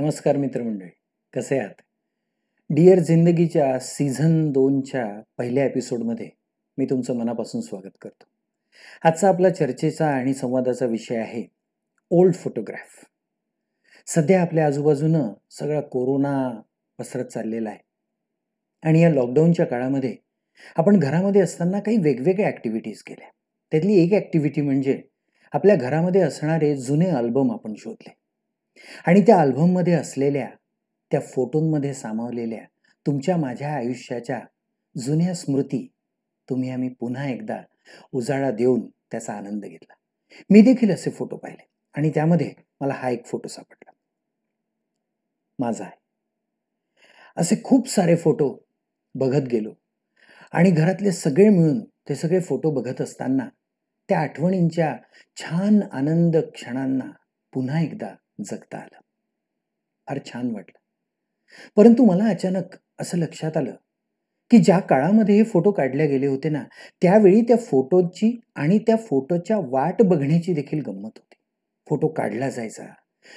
नमस्कार मित्रमंडळी कसे आहात डिअर जिंदगीच्या सीझन दोनच्या पहिल्या एपिसोडमध्ये मी तुमचं मनापासून स्वागत करतो आजचा आपला चर्चेचा आणि संवादाचा विषय आहे ओल्ड फोटोग्राफ सध्या आपल्या आजूबाजूनं सगळा कोरोना पसरत चाललेला आहे आणि या लॉकडाऊनच्या काळामध्ये आपण घरामध्ये असताना काही वेगवेगळ्या ॲक्टिव्हिटीज केल्या त्यातली एक ॲक्टिव्हिटी म्हणजे आपल्या घरामध्ये असणारे जुने अल्बम आपण शोधले आणि त्या अल्बममध्ये असलेल्या त्या फोटोंमध्ये सामावलेल्या तुमच्या माझ्या आयुष्याच्या जुन्या स्मृती तुम्ही आम्ही पुन्हा एकदा उजाळा देऊन त्याचा आनंद घेतला मी देखील असे फोटो पाहिले आणि त्यामध्ये मला हा एक फोटो सापडला माझा आहे असे खूप सारे फोटो बघत गेलो आणि घरातले सगळे मिळून ते सगळे फोटो बघत असताना त्या आठवणींच्या छान आनंद क्षणांना पुन्हा एकदा जगता आलं फार छान वाटलं परंतु मला अचानक असं लक्षात आलं की ज्या काळामध्ये हे फोटो काढले गेले होते ना त्यावेळी त्या फोटोची आणि त्या फोटोच्या वाट बघण्याची देखील गंमत होती फोटो काढला जायचा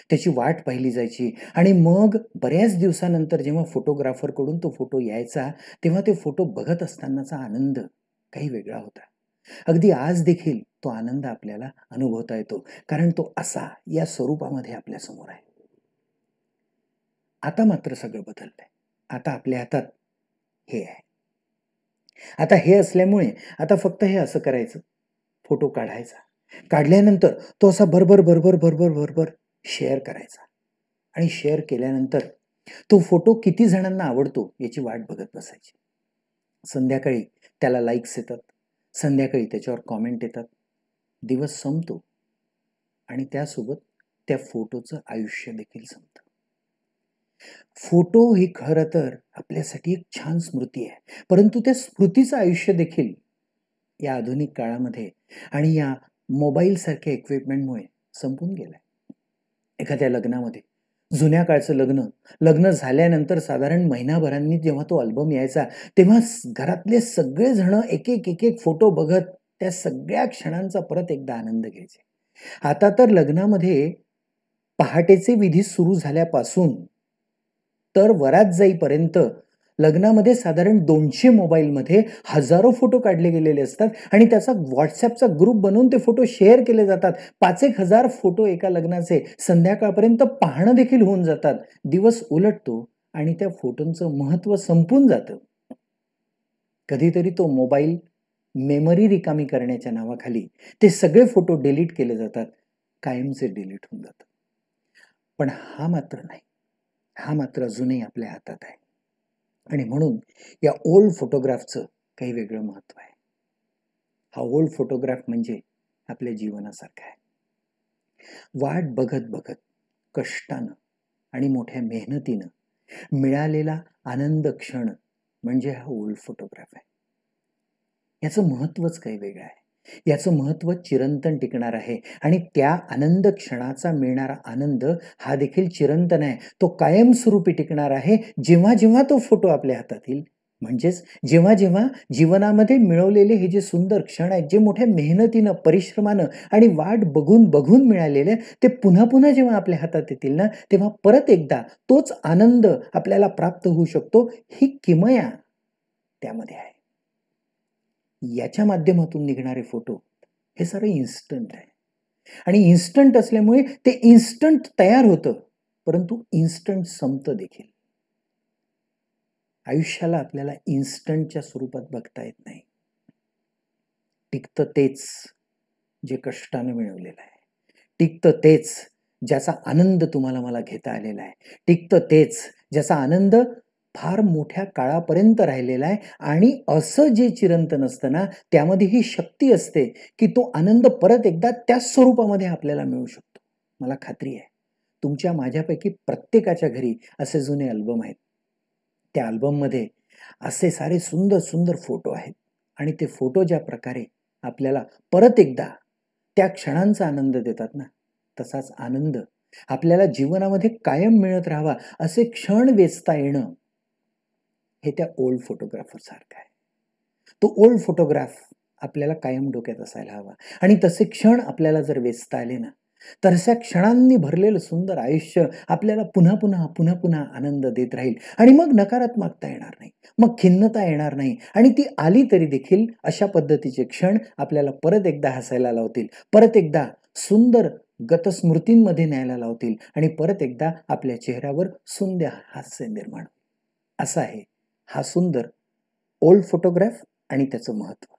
त्याची वाट पाहिली जायची आणि मग बऱ्याच दिवसानंतर जेव्हा फोटोग्राफरकडून तो फोटो यायचा तेव्हा ते फोटो बघत असतानाचा आनंद काही वेगळा होता अगदी आज देखील तो आनंद आपल्याला अनुभवता येतो कारण तो असा या स्वरूपामध्ये आपल्या समोर आहे आता मात्र सगळं बदललंय आता आपल्या हातात हे आहे आता हे असल्यामुळे आता फक्त हे असं करायचं फोटो काढायचा काढल्यानंतर तो असा भरभर भरभर भरभर भरभर शेअर करायचा आणि शेअर केल्यानंतर तो फोटो किती जणांना आवडतो याची वाट बघत बसायची संध्याकाळी त्याला लाईक्स येतात संध्याकाळी त्याच्यावर कॉमेंट येतात दिवस संपतो आणि त्यासोबत त्या फोटोचं आयुष्य देखील संपतं फोटो ही खरं तर आपल्यासाठी एक छान स्मृती आहे परंतु त्या स्मृतीचं आयुष्य देखील या आधुनिक काळामध्ये आणि या मोबाईलसारख्या इक्विपमेंटमुळे संपून गेलाय एखाद्या लग्नामध्ये जुन्या काळचं लग्न लग्न झाल्यानंतर साधारण महिनाभरांनी जेव्हा तो अल्बम यायचा तेव्हा घरातले सगळेजण एक एक एक एक फोटो बघत त्या सगळ्या क्षणांचा परत एकदा आनंद घ्यायचे आता तर लग्नामध्ये पहाटेचे विधी सुरू झाल्यापासून तर वरात जाईपर्यंत लग्नामध्ये साधारण दोनशे मोबाईलमध्ये हजारो फोटो काढले गेलेले असतात आणि त्याचा व्हॉट्सॲपचा ग्रुप बनवून ते फोटो शेअर केले जातात पाच एक हजार फोटो एका लग्नाचे संध्याकाळपर्यंत पाहणं देखील होऊन जातात दिवस उलटतो आणि त्या फोटोंचं महत्त्व संपून जातं कधीतरी तो मोबाईल मेमरी रिकामी करण्याच्या नावाखाली ते सगळे फोटो डिलीट केले जातात कायमचे डिलीट होऊन जातात पण हा मात्र नाही हा मात्र अजूनही आपल्या हातात आहे आणि म्हणून या ओल्ड फोटोग्राफचं काही वेगळं महत्त्व आहे हा ओल्ड फोटोग्राफ म्हणजे आपल्या जीवनासारखा आहे वाट बघत बघत कष्टानं आणि मोठ्या मेहनतीनं मिळालेला आनंद क्षण म्हणजे हा ओल्ड फोटोग्राफ आहे याचं महत्त्वच काही वेगळं आहे याचं महत्त्व चिरंतन टिकणार आहे आणि त्या आनंद क्षणाचा मिळणारा आनंद हा देखील चिरंतन आहे तो कायमस्वरूपी टिकणार आहे जेव्हा जेव्हा तो फोटो आपल्या हातात येईल म्हणजेच जेव्हा जेव्हा जीवनामध्ये मिळवलेले हे जे सुंदर क्षण आहेत जे मोठ्या मेहनतीनं परिश्रमानं आणि वाट बघून बघून मिळालेले ते पुन्हा पुन्हा जेव्हा आपल्या हातात येतील ना तेव्हा परत एकदा तोच आनंद आपल्याला प्राप्त होऊ शकतो ही किमया त्यामध्ये आहे याच्या माध्यमातून निघणारे फोटो हे सारे इन्स्टंट आहे आणि इन्स्टंट असल्यामुळे ते इन्स्टंट तयार होतं परंतु इन्स्टंट संपत देखील आयुष्याला आपल्याला इन्स्टंटच्या स्वरूपात बघता येत नाही टिकतं तेच जे कष्टानं मिळवलेलं आहे टिकतं तेच ज्याचा आनंद तुम्हाला मला घेता आलेला आहे टिकतं तेच ज्याचा आनंद फार मोठ्या काळापर्यंत राहिलेला आहे आणि असं जे चिरंतन असतं ना त्यामध्ये ही शक्ती असते की तो आनंद परत एकदा त्याच स्वरूपामध्ये आपल्याला मिळू शकतो मला खात्री आहे तुमच्या माझ्यापैकी प्रत्येकाच्या घरी असे जुने अल्बम आहेत त्या अल्बममध्ये असे सारे सुंदर सुंदर फोटो आहेत आणि ते फोटो ज्या प्रकारे आपल्याला परत एकदा त्या क्षणांचा आनंद देतात ना तसाच आनंद आपल्याला जीवनामध्ये कायम मिळत राहावा असे क्षण वेचता येणं हे त्या ओल्ड फोटोग्राफरसारखं आहे तो ओल्ड फोटोग्राफ आपल्याला कायम डोक्यात असायला हवा आणि तसे क्षण आपल्याला जर वेचता आले ना तर अशा क्षणांनी भरलेलं सुंदर आयुष्य आपल्याला पुन्हा पुन्हा पुन्हा पुन्हा आनंद देत राहील आणि मग नकारात्मकता येणार नाही मग खिन्नता येणार नाही आणि ती आली तरी देखील अशा पद्धतीचे क्षण आपल्याला परत एकदा हसायला लावतील परत एकदा सुंदर गतस्मृतींमध्ये न्यायला लावतील आणि परत एकदा आपल्या चेहऱ्यावर सुंदर हास्य निर्माण असं आहे हा सुंदर ओल्ड फोटोग्राफ आणि त्याचं महत्त्व